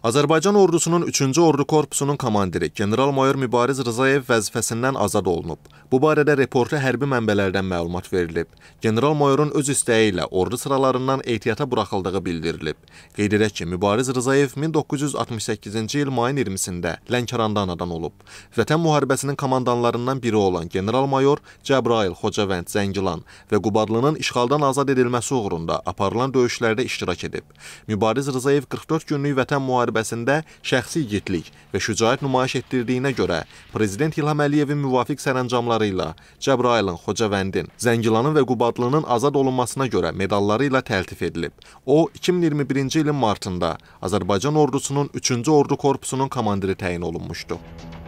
Azərbaycan ordusunun 3-cü ordu korpusunun komandiri general-mayor Mübariz Rzayev vəzifəsindən azad olunub. Bu barədə reporta hərbi mənbələrdən məlumat verilib. General-mayorun öz istəyi ilə ordu sıralarından ehtiyata buraxıldığı bildirilib. Qeyd edək ki, Mübariz Rzayev 1968-ci il mayın 20-sində Lənkəranda anadan olub. Vətən müharibəsinin komandanlarından biri olan general-mayor Cəbrail Xocavənd Zəngilan və Qubadlının işğaldan azad edilməsi uğrunda aparılan döyüşlərdə iştirak edib. Mübariz Rzayev 44 günlük vətən müharibəsi müharibəsində şəxsi igidlik və şücaət nümayiş etdirdiyinə görə Prezident İlham Əliyevin müvafiq sərəncamları ilə Cəbrailin, Xocavəndin, Zəngilanın və Qubadlının azad olunmasına görə medalları ilə təltif edilib. O, 2021-ci ilin martında Azərbaycan ordusunun 3-cü ordu korpusunun komandiri təyin olunmuşdu.